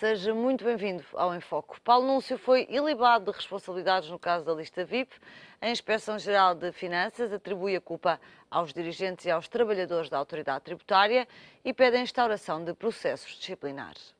Seja muito bem-vindo ao Enfoque. Paulo Núncio foi ilibado de responsabilidades no caso da lista VIP. A Inspeção-Geral de Finanças atribui a culpa aos dirigentes e aos trabalhadores da autoridade tributária e pede a instauração de processos disciplinares.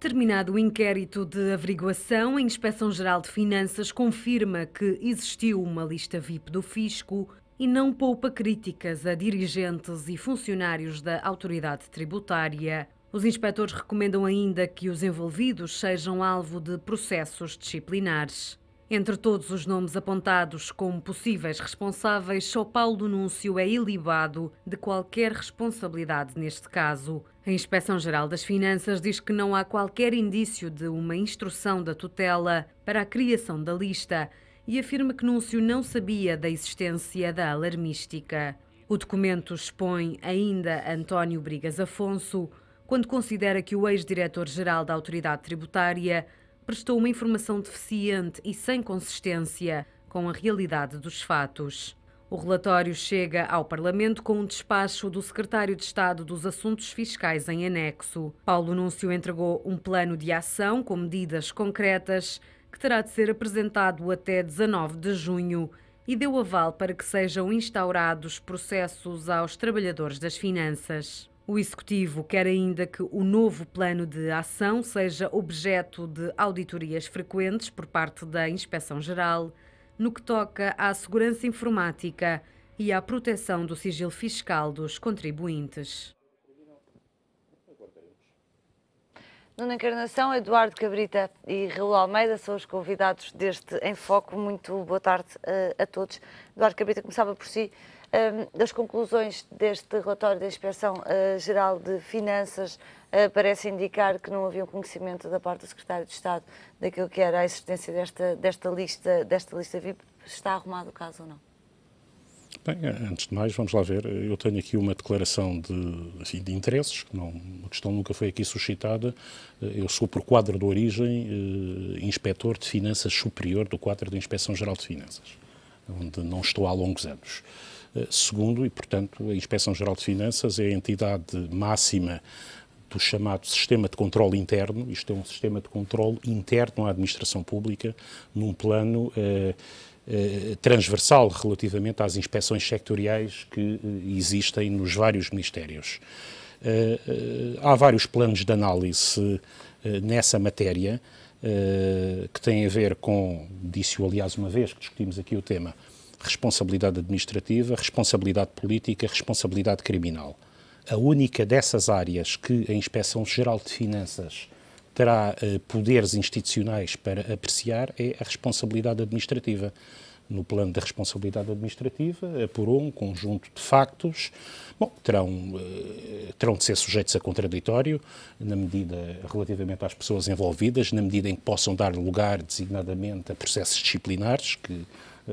Terminado o inquérito de averiguação, a Inspeção-Geral de Finanças confirma que existiu uma lista VIP do fisco e não poupa críticas a dirigentes e funcionários da autoridade tributária. Os inspectores recomendam ainda que os envolvidos sejam alvo de processos disciplinares. Entre todos os nomes apontados como possíveis responsáveis, só Paulo Núncio é ilibado de qualquer responsabilidade neste caso. A Inspeção-Geral das Finanças diz que não há qualquer indício de uma instrução da tutela para a criação da lista e afirma que Núncio não sabia da existência da alarmística. O documento expõe ainda António Brigas Afonso, quando considera que o ex-diretor-geral da Autoridade Tributária prestou uma informação deficiente e sem consistência com a realidade dos fatos. O relatório chega ao Parlamento com um despacho do secretário de Estado dos Assuntos Fiscais em anexo. Paulo Núncio entregou um plano de ação com medidas concretas que terá de ser apresentado até 19 de junho e deu aval para que sejam instaurados processos aos trabalhadores das finanças. O Executivo quer ainda que o novo plano de ação seja objeto de auditorias frequentes por parte da Inspeção Geral no que toca à segurança informática e à proteção do sigilo fiscal dos contribuintes. Nuna Encarnação, Eduardo Cabrita e Raul Almeida são os convidados deste Em Foco. Muito boa tarde a, eh, a todos. Eduardo Cabrita, começava por si as conclusões deste relatório da Inspeção-Geral ah, de Finanças ah, parecem indicar que não havia um conhecimento da parte do Secretário de Estado daquilo que era a existência desta, desta, lista, desta lista VIP. Está arrumado o caso ou não? Bem, eh, antes de mais, vamos lá ver. Eu tenho aqui uma declaração de, assim, de interesses, que não, a questão nunca foi aqui suscitada. Eh, eu sou, por quadro de origem, eh, inspetor de finanças superior do quadro da Inspeção Geral de Finanças, onde não estou há longos anos. Eh, segundo, e portanto, a Inspeção-Geral de Finanças é a entidade máxima do chamado sistema de controle interno, isto é um sistema de controle interno à administração pública, num plano eh, eh, transversal relativamente às inspeções sectoriais que existem nos vários ministérios. há vários planos de análise nessa matéria que têm a ver com, disse-o aliás uma vez que discutimos aqui o tema, responsabilidade administrativa, responsabilidade política, responsabilidade criminal. A única dessas áreas que a Inspeção Geral de Finanças terá eh, poderes institucionais para apreciar é a responsabilidade administrativa. No plano da responsabilidade administrativa, apurou eh, um conjunto de factos, que terão, eh, terão de ser sujeitos a contraditório, na medida relativamente às pessoas envolvidas, na medida em que possam dar lugar, designadamente, a processos disciplinares que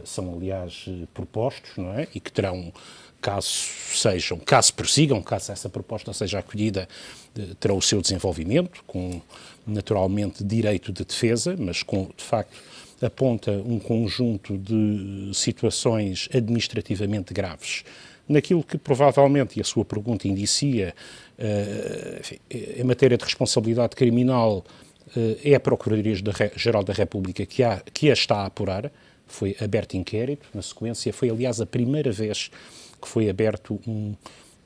são aliás eh, propostos, não é? E que terão, caso sejam, caso persigam, caso essa proposta seja acolhida, eh, terão o seu desenvolvimento, com naturalmente direito de defesa, mas com, de facto, aponta um conjunto de eh, situações administrativamente graves. Naquilo que provavelmente, e a sua pergunta indicia, enfim, em matéria de responsabilidade criminal, é a Procuradoria-Geral da República que a, que a está a apurar, foi aberto inquérito na sequência. Foi, aliás, a primeira vez que foi aberto um,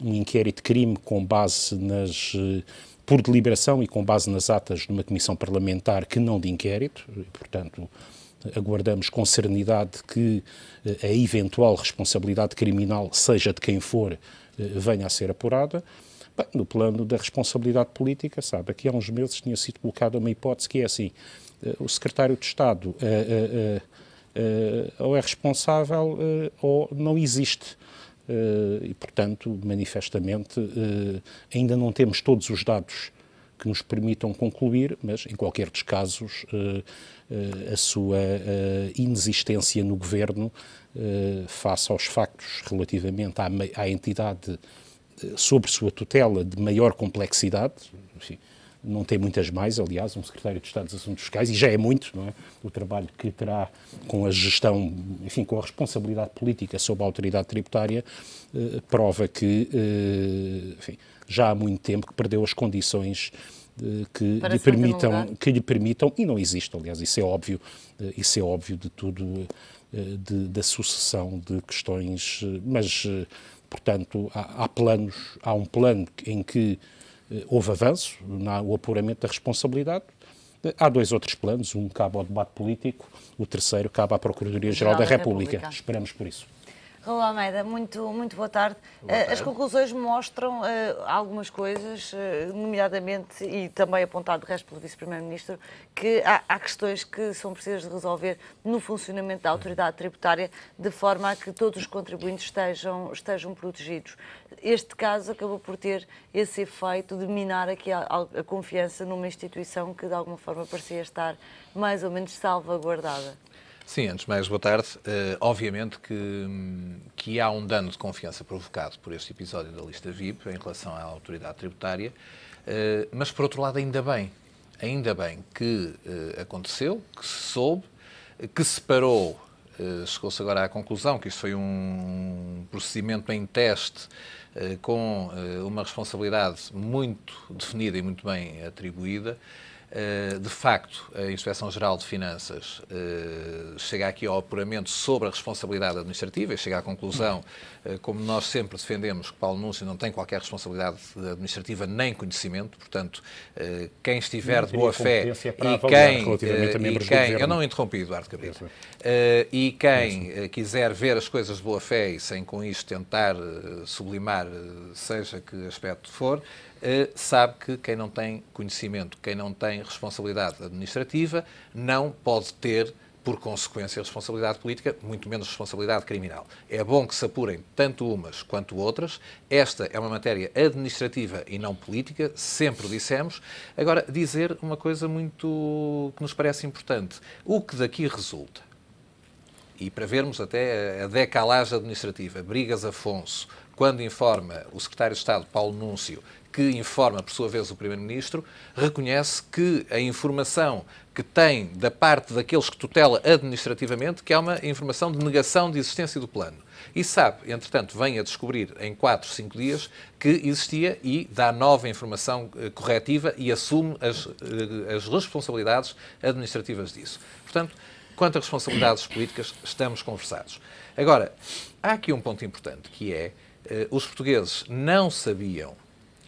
um inquérito de crime com base nas eh, por deliberação e com base nas atas de uma comissão parlamentar que não de inquérito, e, portanto, aguardamos com serenidade que eh, a eventual responsabilidade criminal, seja de quem for, eh, venha a ser apurada. Bem, no plano da responsabilidade política, sabe, aqui há uns meses tinha sido colocada uma hipótese que é assim: o secretário de Estado. Eh, ou é responsável eh, ou não existe. Eh, e, portanto, manifestamente, ainda não temos todos os dados que nos permitam concluir, mas em qualquer dos casos, a sua inexistência no governo, face aos factos relativamente à, entidade sobre sua tutela de maior complexidade, enfim, não tem muitas mais, aliás, um secretário de Estado dos Assuntos Fiscais, e já é muito, não é? O trabalho que terá com a gestão, enfim, com a responsabilidade política sob a autoridade tributária, eh, prova que, eh, enfim, já há muito tempo que perdeu as condições eh, que Parece lhe permitam que lhe permitam e não existe aliás isso é óbvio eh, isso é óbvio de tudo eh, de, da sucessão de questões mas portanto há, há planos há um plano em que eh, houve avanço no apuramento da responsabilidade. Eh, há dois outros planos, um cabe ao debate político, o terceiro cabe à Procuradoria-Geral da, República. República. Esperamos por isso. Raul Almeida, muito, muito boa tarde. boa tarde. As conclusões mostram uh, algumas coisas, uh, nomeadamente, e também apontado de resto pelo Vice-Primeiro-Ministro, que há, há, questões que são precisas de resolver no funcionamento da autoridade tributária, de forma a que todos os contribuintes estejam, estejam protegidos. Este caso acabou por ter esse efeito de minar aqui a, a confiança numa instituição que, de alguma forma, parecia estar mais ou menos salvaguardada. Sim, antes de mais, boa tarde. Uh, obviamente que, que há um dano de confiança provocado por este episódio da lista VIP em relação à autoridade tributária, uh, mas por outro lado, ainda bem, ainda bem que uh, aconteceu, que se soube, que se parou. Chegou-se agora à conclusão que isto foi um procedimento em teste com uma responsabilidade muito definida e muito bem atribuída. Eh, de facto, a Inspeção-Geral de Finanças eh, chega aqui ao apuramento sobre a responsabilidade administrativa e chega à conclusão, eh, como nós sempre defendemos, que Paulo Núncio não tem qualquer responsabilidade administrativa nem conhecimento, portanto, quem estiver de boa fé e quem, e quem eu não interrompi, Eduardo Capita, e quem quiser ver as coisas de boa fé e sem com isto tentar sublimar seja que aspecto for, eh, sabe que quem não tem conhecimento, quem não tem responsabilidade administrativa, não pode ter por consequência, responsabilidade política, muito menos responsabilidade criminal. É bom que se apurem tanto umas quanto outras. Esta é uma matéria administrativa e não política, sempre dissemos. Agora, dizer uma coisa muito que nos parece importante. O que daqui resulta, e para vermos até a decalagem administrativa, Brigas Afonso, quando informa o secretário de Estado, Paulo Núncio, que informa, por sua vez, o Primeiro-Ministro, reconhece que a informação que tem da parte daqueles que tutela administrativamente, que é uma informação de negação de existência do plano. E sabe, entretanto, vem a descobrir em 4, 5 dias que existia e dá nova informação eh, corretiva e assume as, eh, as responsabilidades administrativas disso. Portanto, quanto a responsabilidades políticas, estamos conversados. Agora, há aqui um ponto importante que é eh, os portugueses não sabiam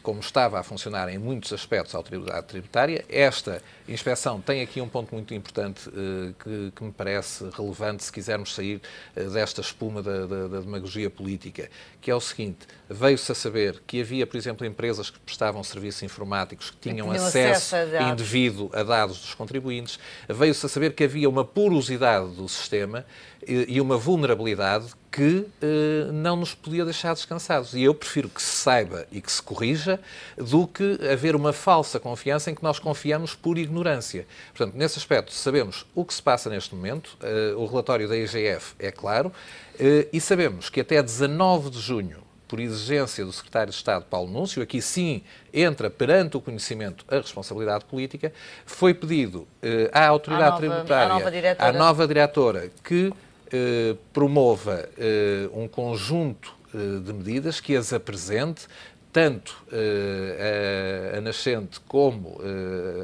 como estava a funcionar em muitos aspectos a autoridade tributária, esta inspeção tem aqui um ponto muito importante eh, que, que me parece relevante se quisermos sair eh, desta espuma da, da, da demagogia política, que é o seguinte: veio-se a saber que havia, por exemplo, empresas que prestavam serviços informáticos que tinham, acesso, acesso a indevido a dados dos contribuintes, veio-se a saber que havia uma porosidade do sistema e uma vulnerabilidade que eh, não nos podia deixar descansados. E eu prefiro que se saiba e que se corrija do que haver uma falsa confiança em que nós confiamos por ignorância. Portanto, nesse aspecto, sabemos o que se passa neste momento, eh, o relatório da IGF é claro, eh, e sabemos que até 19 de junho, por exigência do secretário de Estado Paulo Núncio, aqui sim entra perante o conhecimento a responsabilidade política, foi pedido à autoridade à nova, tributária, à nova diretora, à nova diretora que eh, promova eh, um conjunto eh, de medidas que as apresente, tanto a, a, nascente como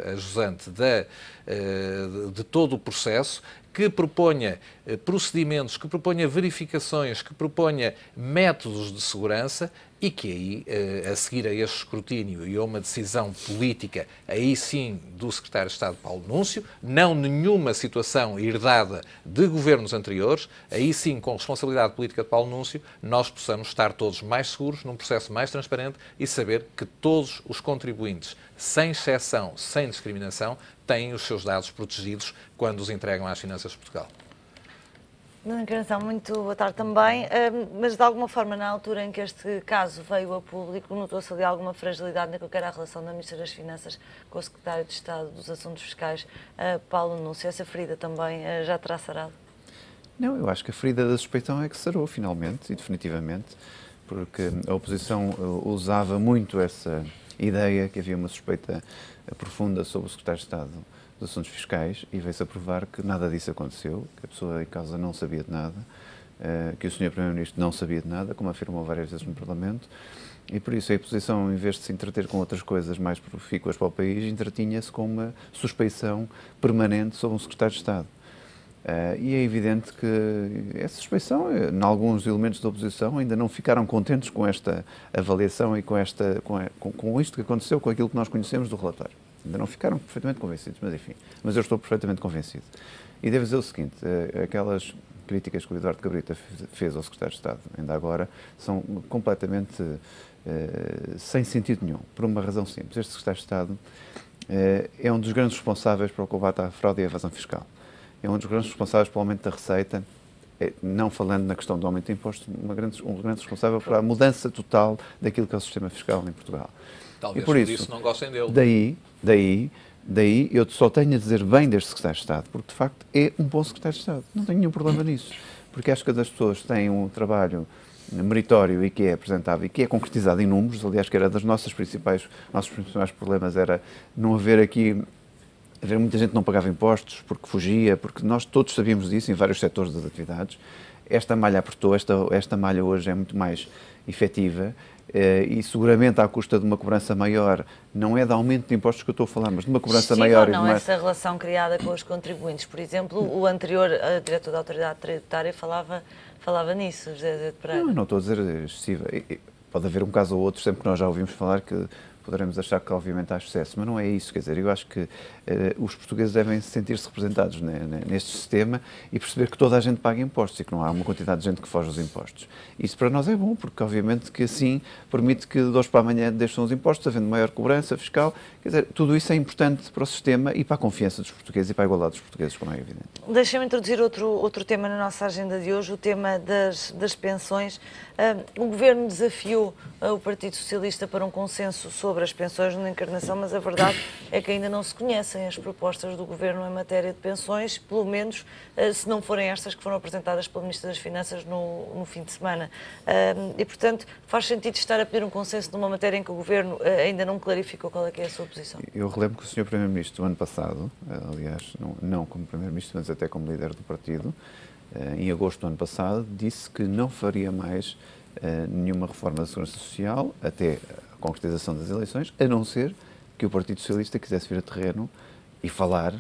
a jusante da, de todo o processo, que proponha eh, procedimentos, que proponha verificações, que proponha métodos de segurança e que aí, eh, a seguir a este escrutínio e a uma decisão política, aí sim, do secretário de Estado Paulo Núncio, não nenhuma situação herdada de governos anteriores, aí sim, com responsabilidade política de Paulo Núncio, nós possamos estar todos mais seguros, num processo mais transparente e saber que todos os contribuintes sem exceção, sem discriminação, têm os seus dados protegidos quando os entregam às Finanças de Portugal. Nuno Encarnação, muito boa tarde também. Hum, mas, de alguma forma, na altura em que este caso veio a público, notou-se ali alguma fragilidade naquilo que era a relação da Ministra das Finanças com o Secretário de Estado dos Assuntos Fiscais, eh, Paulo Núcio. Essa ferida também eh, já terá sarado? Não, eu acho que a ferida da suspeição é que sarou, finalmente e definitivamente, porque a oposição eh, usava muito essa ideia que havia uma suspeita profunda sobre o secretário de Estado dos Assuntos Fiscais e veio-se a provar que nada disso aconteceu, que a pessoa em causa não sabia de nada, eh, que o senhor Primeiro-Ministro não sabia de nada, como afirmou várias vezes no Parlamento, e por isso a oposição, em vez de se entreter com outras coisas mais profícuas para o país, entretinha-se com uma suspeição permanente sobre um secretário de Estado. Uh, e é evidente que essa é suspeição, eh, em alguns elementos da oposição, ainda não ficaram contentes com esta avaliação e com, esta, com, a, com, com, isto que aconteceu, com aquilo que nós conhecemos do relatório. Ainda não ficaram perfeitamente convencidos, mas enfim. Mas eu estou perfeitamente convencido. E devo dizer o seguinte: uh, aquelas críticas que o Eduardo Cabrita fez ao Secretário de Estado, ainda agora, são completamente uh, sem sentido nenhum, por uma razão simples. Este Secretário de Estado é um dos grandes responsáveis para o combate à fraude e à evasão fiscal é um dos grandes responsáveis pelo aumento da receita, é, não falando na questão do aumento de impostos, grande, um grande responsável para a mudança total daquilo que é o sistema fiscal em Portugal. Talvez e por isso, isso não gostem dele. Daí, daí, daí eu só tenho a dizer bem deste secretário de Estado, porque de facto é um bom secretário de Estado. Não tenho nenhum problema nisso. Porque acho que as pessoas têm um trabalho meritório e que é apresentado e que é concretizado em números, aliás, que era das nossas principais, nossos principais problemas era não haver aqui haver muita gente que não pagava impostos porque fugia, porque nós todos sabíamos disso em vários setores das atividades. Esta malha apertou, esta, esta malha hoje é muito mais efetiva eh, e seguramente à custa de uma cobrança maior, não é de aumento de impostos que eu estou a falar, mas de uma cobrança Sim, maior. Ou não, e uma... essa relação criada com os contribuintes. Por exemplo, o anterior diretor da Autoridade Tributária falava, falava nisso, José de Pereira. Não, não estou a dizer excessiva. Pode haver um caso ou outro, sempre que nós já ouvimos falar que poderemos achar que obviamente há sucesso, mas não é isso, quer dizer, eu acho que uh, os portugueses devem sentir-se representados neste sistema e perceber que toda a gente paga impostos e que não há uma quantidade de gente que foge dos impostos. Isso para nós é bom, porque obviamente que assim permite que de hoje para amanhã deixam os impostos, havendo maior cobrança fiscal, quer dizer, tudo isso é importante para o sistema e para a confiança dos portugueses e para a igualdade dos portugueses, como é evidente. Deixa-me introduzir outro, outro tema na nossa agenda de hoje, o tema das, das pensões. Uh, o Governo desafiou ah, o Partido Socialista para um consenso sobre sobre as pensões na encarnação, mas a verdade é que ainda não se conhecem as propostas do Governo em matéria de pensões, pelo menos eh, se não forem estas que foram apresentadas pelo Ministro das Finanças no, no fim de semana. E, portanto, faz sentido estar a pedir um consenso numa matéria em que o Governo eh, ainda não clarificou qual é que é a sua posição. Eu relembro que o Sr. Primeiro-Ministro, ano passado, eh, aliás, não, não como Primeiro-Ministro, mas até como líder do partido, em agosto do ano passado, disse que não faria mais nenhuma reforma da segurança social até concretização das eleições, a não ser que o Partido Socialista quisesse vir a terreno e falar,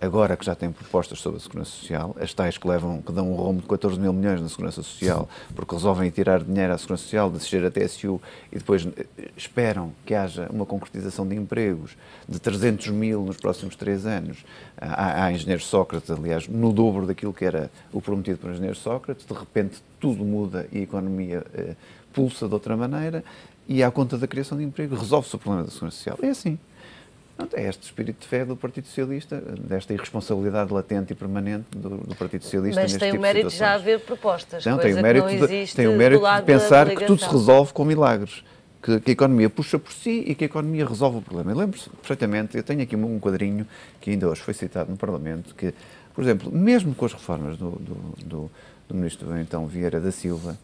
agora que já tem propostas sobre a Segurança Social, as tais que, levam, que dão um rumo de 14 mil milhões na Segurança Social, porque resolvem tirar dinheiro à Segurança Social, descer a TSU e depois eh, esperam que haja uma concretização de empregos de 300 mil nos próximos três anos. Ah, há, há engenheiro Sócrates, aliás, no dobro daquilo que era o prometido para o engenheiro Sócrates, de repente tudo muda e a economia eh, pulsa de outra maneira e à conta da criação de emprego resolve-se o problema da segurança social. É assim. É este espírito de fé do Partido Socialista, desta irresponsabilidade latente e permanente do, do Partido Socialista. Mas tem tipo o mérito de já haver propostas. Não, tem o mérito, não de, tem o mérito de pensar que tudo se resolve com milagres. Que, que, a economia puxa por si e que a economia resolve o problema. Lembro-se perfeitamente, eu tenho aqui um quadrinho que ainda hoje foi citado no Parlamento, que, por exemplo, mesmo com as reformas do, do, do, do ministro então Vieira da Silva,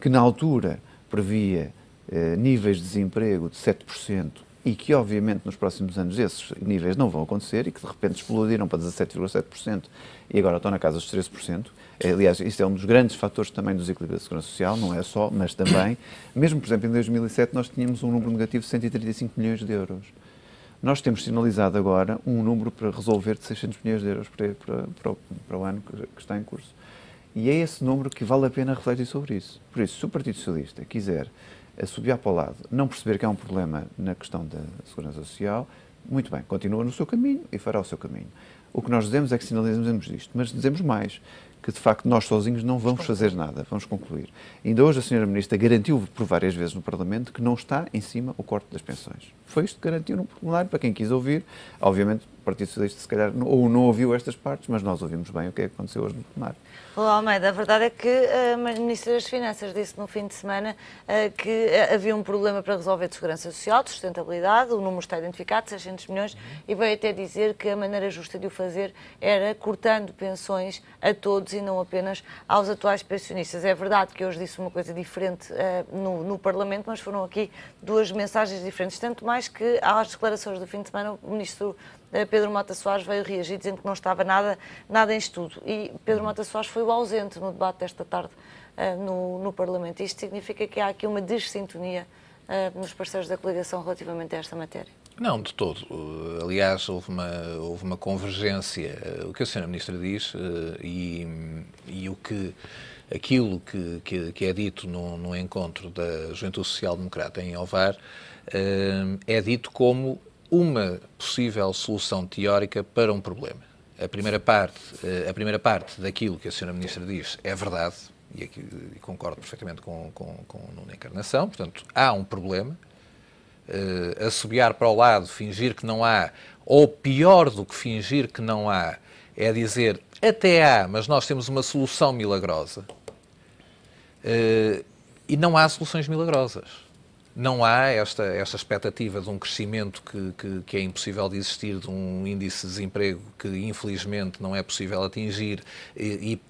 que na altura previa eh, níveis de desemprego de 7%, e que obviamente nos próximos anos esses níveis não vão acontecer e que de repente explodiram para 17,7% e agora estão na casa dos 13%. Eh, aliás, isso é um dos grandes fatores também do desequilíbrio da Segurança Social, não é só, mas também. Mesmo, por exemplo, em 2007 nós tínhamos um número negativo de 135 milhões de euros. Nós temos sinalizado agora um número para resolver de 600 milhões de euros para, para, para, para o ano que está em curso. E é esse número que vale a pena refletir sobre isso. Por isso, se o Partido Socialista quiser a subir para o lado, não perceber que há um problema na questão da segurança social, muito bem, continua no seu caminho e fará o seu caminho. O que nós dizemos é que sinalizamos isto, mas dizemos mais, que de facto nós sozinhos não vamos fazer nada, vamos concluir. Ainda hoje a senhora Ministra garantiu por várias vezes no Parlamento que não está em cima o corte das pensões. Foi isto que garantiu no plenário, para quem quis ouvir, obviamente Partido Socialista, se calhar, ou não ouviu estas partes, mas nós ouvimos bem o que é que aconteceu hoje no plenário. Olá, Almeida, a verdade é que eh, a Ministra das Finanças disse no fim de semana eh, que eh, havia um problema para resolver de segurança social, de sustentabilidade, o número está identificado, 600 milhões, e veio até dizer que a maneira justa de o fazer era cortando pensões a todos e não apenas aos atuais pensionistas. É verdade que hoje disse uma coisa diferente no, no Parlamento, mas foram aqui duas mensagens diferentes, tanto mais que às declarações do fim de semana o Ministro eh, Pedro Mata Soares veio reagir dizendo que não estava nada, nada em estudo. E Pedro Mata Soares foi o ausente no debate desta tarde eh, no, no Parlamento. Isto significa que há aqui uma dessintonia eh, nos parceiros da coligação relativamente a esta matéria. Não, de todo. Aliás, houve uma, houve uma convergência. O que a senhora Ministra diz e, e o que, aquilo que, que, que é dito no, no, encontro da Juventude Social Democrata em Alvar é dito como uma possível solução teórica para um problema. A primeira parte, eh, a primeira parte daquilo que a senhora ministra diz é verdade, e, aqui, e concordo perfeitamente com, com, com Nuna Encarnação, portanto, há um problema, uh, assobiar para o lado, fingir que não há, ou pior do que fingir que não há, é dizer até há, mas nós temos uma solução milagrosa. Uh, e não há soluções milagrosas não há esta, esta expectativa de um crescimento que, que, que, é impossível de existir, de um índice de desemprego que infelizmente não é possível atingir e, e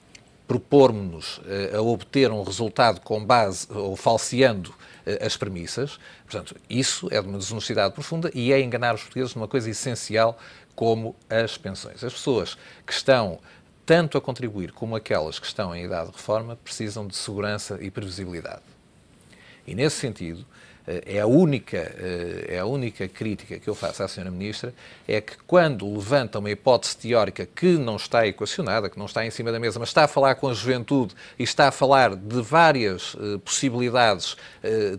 propormos-nos a, eh, a obter um resultado com base ou falseando eh, as premissas. Portanto, isso é de uma desonestidade profunda e é enganar os portugueses numa coisa essencial como as pensões. As pessoas que estão tanto a contribuir como aquelas que estão em idade de reforma precisam de segurança e previsibilidade. E nesse sentido, eh, é a única, eh, é a única crítica que eu faço à Sra. Ministra, é que quando levanta uma hipótese teórica que não está equacionada, que não está em cima da mesa, mas está a falar com a juventude e está a falar de várias eh, possibilidades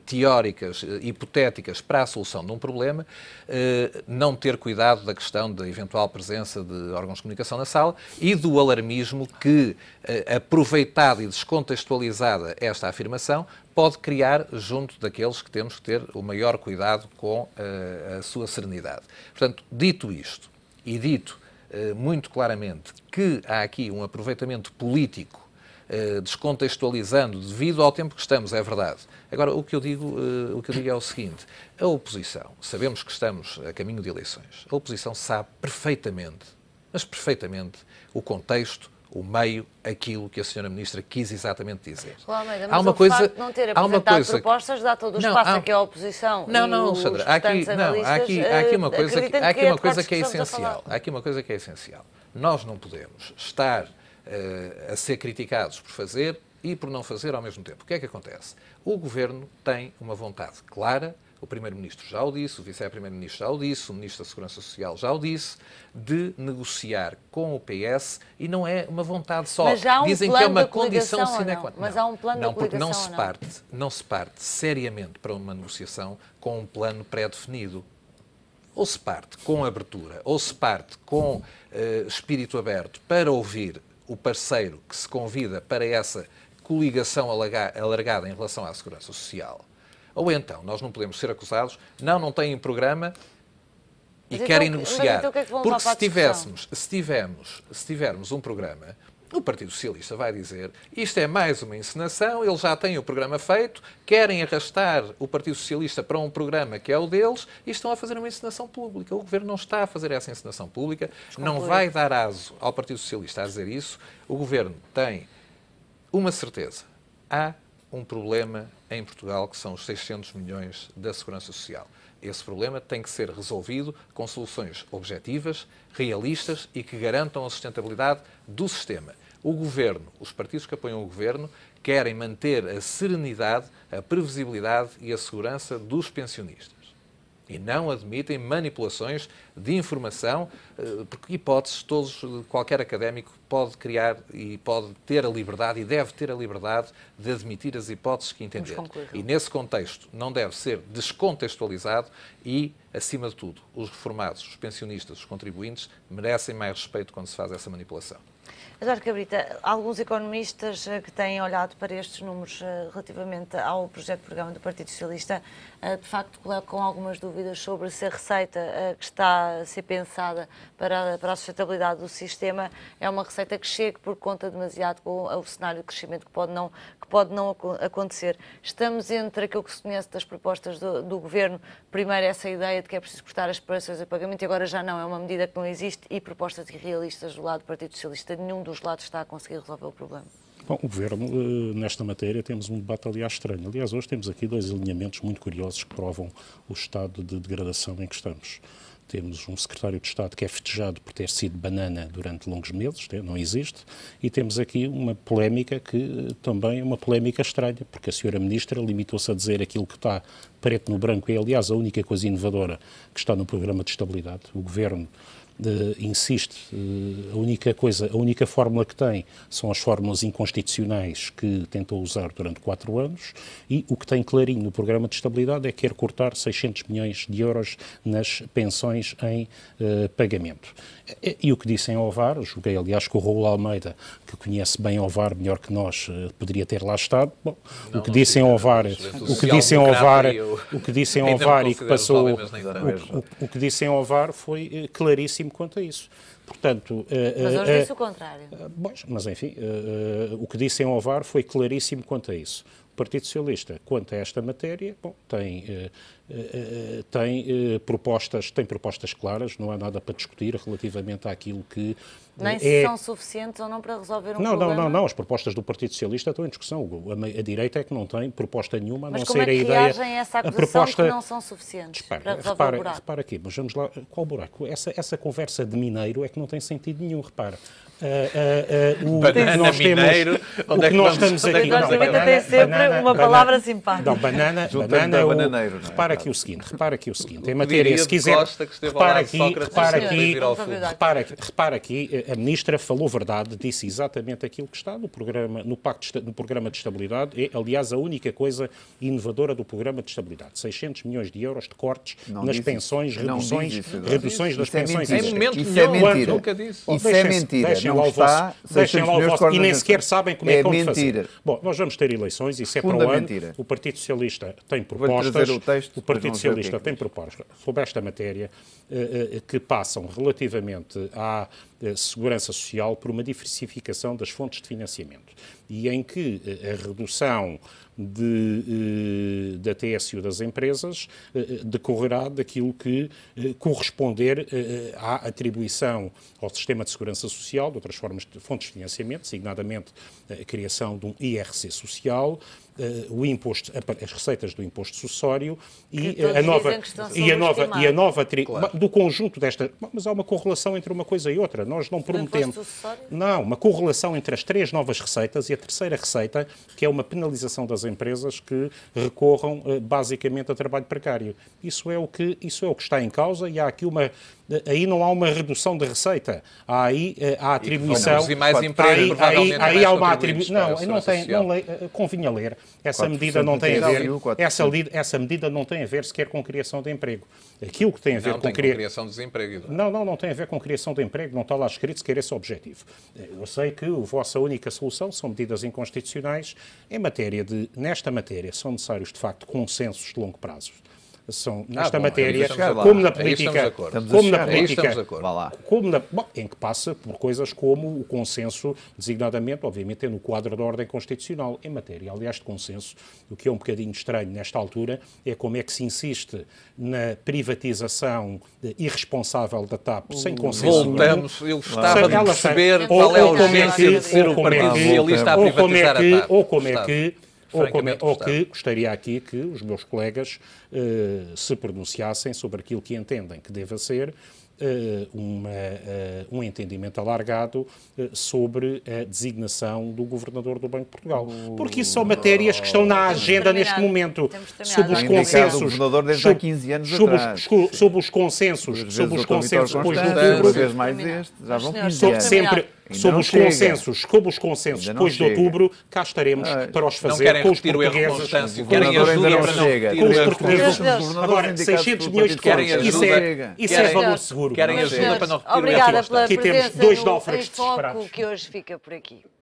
teóricas, hipotéticas para a solução de um problema, não ter cuidado da questão da eventual presença de órgãos de comunicação na sala e do alarmismo que, aproveitada e descontextualizada esta afirmação, pode criar junto daqueles que temos que ter o maior cuidado com uh, a sua serenidade. Portanto, dito isto, e dito uh, muito claramente que há aqui um aproveitamento político uh, descontextualizando devido ao tempo que estamos, é verdade. Agora, o que, eu digo, o que eu digo é o seguinte: a oposição, sabemos que estamos a caminho de eleições, a oposição sabe perfeitamente, mas perfeitamente, o contexto, o meio aquilo que a senhora ministra quis exatamente dizer. Claro, Almeida, mas há uma coisa, facto de não ter apresentado coisa... propostas dá todo o espaço há... aqui à oposição. Não, não, Sandra, há aqui, não, há aqui, há eh, aqui uma coisa que, há aqui uma é coisa que é essencial. Há aqui uma coisa que é essencial. Nós não podemos estar uh, a ser criticados por fazer e por não fazer ao mesmo tempo. O que é que acontece? O governo tem uma vontade clara o Primeiro-Ministro já o disse, o Vice-Primeiro-Ministro já o disse, o Ministro da Segurança Social já o disse, de negociar com o PS e não é uma vontade só. Mas já há um Dizem plano que é uma condição sine qua non. Mas há um plano não, porque não se não? parte, não se parte seriamente para uma negociação com um plano pré-definido ou se parte com abertura, ou se parte com uh, espírito aberto para ouvir o parceiro que se convida para essa coligação alargada em relação à segurança social, ou então, nós não podemos ser acusados, não, não têm programa e mas querem então, negociar. Então, que é que Porque se tivéssemos, se, tivermos, se tivermos um programa, o Partido Socialista vai dizer isto é mais uma encenação, eles já têm o programa feito, querem arrastar o Partido Socialista para um programa que é o deles e estão a fazer uma encenação pública. O Governo não está a fazer essa encenação pública, Desculpa. não vai dar aso ao Partido Socialista a dizer isso. O Governo tem uma certeza. Há um problema em Portugal, que são os 600 milhões da Segurança Social. Esse problema tem que ser resolvido com soluções objetivas, realistas e que garantam a sustentabilidade do sistema. O governo, os partidos que apoiam o governo, querem manter a serenidade, a previsibilidade e a segurança dos pensionistas e não admitem manipulações de informação, eh, porque hipóteses todos, qualquer académico pode criar e pode ter a liberdade e deve ter a liberdade de admitir as hipóteses que entender. E nesse contexto não deve ser descontextualizado e, acima de tudo, os reformados, os pensionistas, os contribuintes merecem mais respeito quando se faz essa manipulação. Eduardo Cabrita, alguns economistas eh, que têm olhado para estes números eh, relativamente ao projeto de programa do Partido Socialista, eh, de facto colocam algumas dúvidas sobre se a receita que está a ser pensada para, a sustentabilidade do sistema é uma receita que chegue por conta demasiado com o cenário de crescimento que pode não, que pode não acontecer. Estamos entre aquilo que se conhece das propostas do, do Governo, primeiro essa ideia de que é preciso cortar as preparações de pagamento e agora já não, é uma medida que não existe e propostas irrealistas do lado do Partido Socialista nenhum dos lados está a conseguir resolver o problema. Bom, o Governo, eh, nesta matéria, temos um debate, aliás, estranho. Aliás, hoje temos aqui dois alinhamentos muito curiosos que provam o estado de degradação em que estamos. Temos um secretário de Estado que é festejado por ter sido banana durante longos meses, né, não existe, e temos aqui uma polémica que eh, também é uma polémica estranha, porque a senhora ministra limitou-se a dizer aquilo que está preto no branco, é aliás a única coisa inovadora que está no programa de estabilidade. O governo Uh, insiste, uh, a única coisa, a única fórmula que tem são as fórmulas inconstitucionais que tentou usar durante quatro anos e o que tem clarinho no programa de estabilidade é que quer cortar 600 milhões de euros nas pensões em uh, pagamento. E, e, o que disse em Ovar, julguei aliás que o Raul Almeida, que conhece bem Ovar melhor que nós, eh, poderia ter lá estado. Bom, não, é, é o que disse em Ovar, o que disse em Ovar, o que disse em Ovar e que passou, o, o, o que disse em Ovar foi claríssimo quanto a isso. Portanto, eh, mas hoje eh, disse eh, o contrário. Bom, mas enfim, o que disse em Ovar foi claríssimo quanto a isso. Partido Socialista, quanto a esta matéria, bom, tem, eh, eh, eh, tem, propostas, tem propostas claras, não há nada para discutir relativamente àquilo que. Nem é... são suficientes ou não para resolver um não, problema? Não, não, não. As propostas do Partido Socialista estão em discussão. A, a direita é que não tem proposta nenhuma, a mas não é ser a ideia. Mas como é essa acusação a proposta... que não são suficientes para resolver repara, o buraco? Repara aqui, mas vamos lá. Qual buraco? Essa, essa conversa de mineiro é que não tem sentido nenhum, repara. Uh, uh, uh, o banana nós mineiro, o que, é que nós estamos é aqui. Basicamente tem sempre banana, uma palavra banana, simpática. Não, banana, banana é o, bananeiro, não é? Repara aqui o seguinte, repara aqui o seguinte, em matéria, se quiser, repara aqui, repara aqui, repara aqui, repara aqui, a ministra falou verdade, disse exatamente aquilo que está no programa, no pacto, no programa de estabilidade, é aliás a única coisa inovadora do programa de estabilidade, 600 milhões de euros de cortes não nas pensões, reduções, reduções das é pensões. Em momento nenhum, nunca disse. Oh, isso é mentira deixem lá o vosso, deixem lá o vosso e nem sequer sabem como é, é que vão fazer. Bom, nós vamos ter eleições, isso é para o ano. O Partido Socialista tem propostas. O, texto, o, Partido é Socialista tem propostas sobre esta matéria eh, eh, que passam relativamente à segurança social por uma diversificação das fontes de financiamento e em que eh, a redução de, eh, da TSU das empresas eh, decorrerá daquilo que corresponder à atribuição ao sistema de segurança social, de outras formas de fontes de financiamento, designadamente a criação de um IRC social, eh, o imposto, as receitas do imposto sucessório eh, e a nova e a nova e a nova tri... claro. do conjunto desta, mas há uma correlação entre uma coisa e outra. Nós não prometemos não, uma correlação entre as três novas receitas e a terceira receita, que é uma penalização das empresas que recorram eh, basicamente a trabalho precário. Isso é o que isso é o que está em causa e há aqui uma aí não há uma redução de receita. Há aí a eh, atribuição. E mais emprego, há aí, aí há uma atribuição. Não, não é? tem. Não le, eh, convinha ler. Essa medida não tem a ver. Essa, essa medida não tem a ver sequer com criação de emprego. Aquilo que tem a ver não, com, tem com criação de desemprego. Não, não, não tem a ver com criação de emprego. Não está lá escrito sequer esse objetivo. Eh, eu sei que a vossa única solução são medidas inconstitucionais em matéria de. Nesta matéria são necessários, de facto, consensos de longo prazo são ah, nesta ah, matéria, como na política, como na política, como na, bom, em que passa por coisas como o consenso, designadamente, obviamente, é no quadro da ordem constitucional em matéria, aliás, de consenso, o que é um bocadinho estranho nesta altura é como é que se insiste na privatização irresponsável da TAP sem consenso Voltamos, eu estava a perceber ou, qual é a é urgência de ser o é Partido Socialista a é privatizar a TAP. Ou como é que ou, como, ou que gostaria aqui que os meus colegas uh, se pronunciassem sobre aquilo que entendem que deva ser eh, uma, eh, um entendimento alargado eh, sobre a designação do governador do Banco de Portugal. Porque isso são matérias que estão na agenda neste momento, sobre os consensos. Sobre os consensos, sobre os consensos depois de outubro. mais já vão sempre sobre os consensos, sobre os consensos depois chega. de outubro, cá estaremos ah, para os fazer com os portugueses. Querem ajuda não para não chega. com os portugueses. Agora, 600 milhões de contos, isso é, isso é valor seguro ouro. Querem ajuda para não repetir Obrigada o Aqui presença temos dois náufragos desesperados. que hoje fica por aqui.